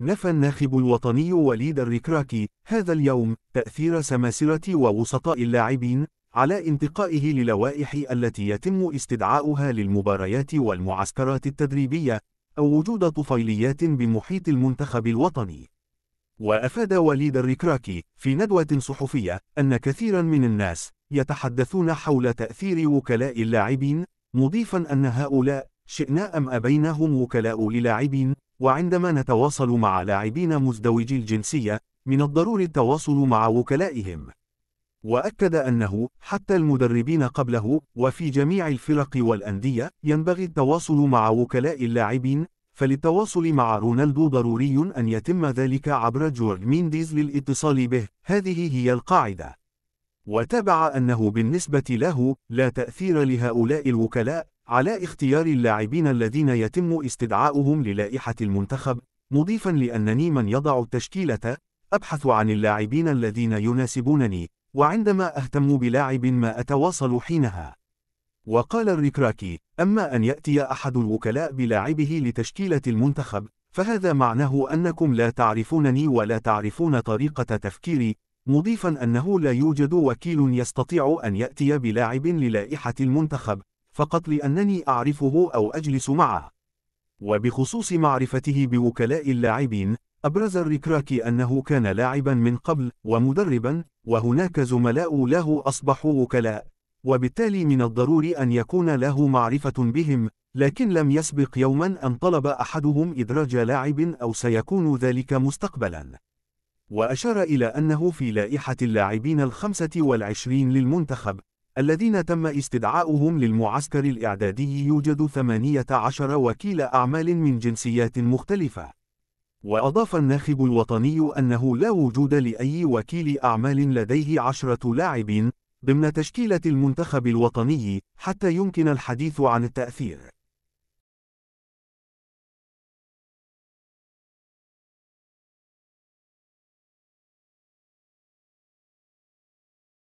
نفى الناخب الوطني وليد الركراكي هذا اليوم تأثير سماسرة ووسطاء اللاعبين على انتقائه للوائح التي يتم استدعاؤها للمباريات والمعسكرات التدريبية أو وجود طفيليات بمحيط المنتخب الوطني. وأفاد وليد الركراكي في ندوة صحفية أن كثيرا من الناس يتحدثون حول تأثير وكلاء اللاعبين مضيفا أن هؤلاء شئنا أم أبينهم وكلاء للاعبين وعندما نتواصل مع لاعبين مزدوجي الجنسية، من الضروري التواصل مع وكلائهم. وأكد أنه، حتى المدربين قبله، وفي جميع الفرق والأندية، ينبغي التواصل مع وكلاء اللاعبين، فللتواصل مع رونالدو ضروري أن يتم ذلك عبر جورج مينديز للاتصال به، هذه هي القاعدة. وتابع أنه بالنسبة له، لا تأثير لهؤلاء الوكلاء، على اختيار اللاعبين الذين يتم استدعاؤهم للائحة المنتخب، مضيفا لأنني من يضع التشكيلة، أبحث عن اللاعبين الذين يناسبونني، وعندما أهتم بلاعب ما أتواصل حينها. وقال الركراكي: أما أن يأتي أحد الوكلاء بلاعبه لتشكيلة المنتخب، فهذا معناه أنكم لا تعرفونني ولا تعرفون طريقة تفكيري، مضيفا أنه لا يوجد وكيل يستطيع أن يأتي بلاعب للائحة المنتخب، فقط لأنني أعرفه أو أجلس معه. وبخصوص معرفته بوكلاء اللاعبين، أبرز الركراكي أنه كان لاعبا من قبل ومدربا، وهناك زملاء له أصبحوا وكلاء، وبالتالي من الضروري أن يكون له معرفة بهم، لكن لم يسبق يوما أن طلب أحدهم إدراج لاعب أو سيكون ذلك مستقبلا. وأشار إلى أنه في لائحة اللاعبين الخمسة والعشرين للمنتخب، الذين تم استدعاؤهم للمعسكر الإعدادي يوجد 18 وكيل أعمال من جنسيات مختلفة. وأضاف الناخب الوطني أنه لا وجود لأي وكيل أعمال لديه عشرة لاعبين ضمن تشكيلة المنتخب الوطني حتى يمكن الحديث عن التأثير.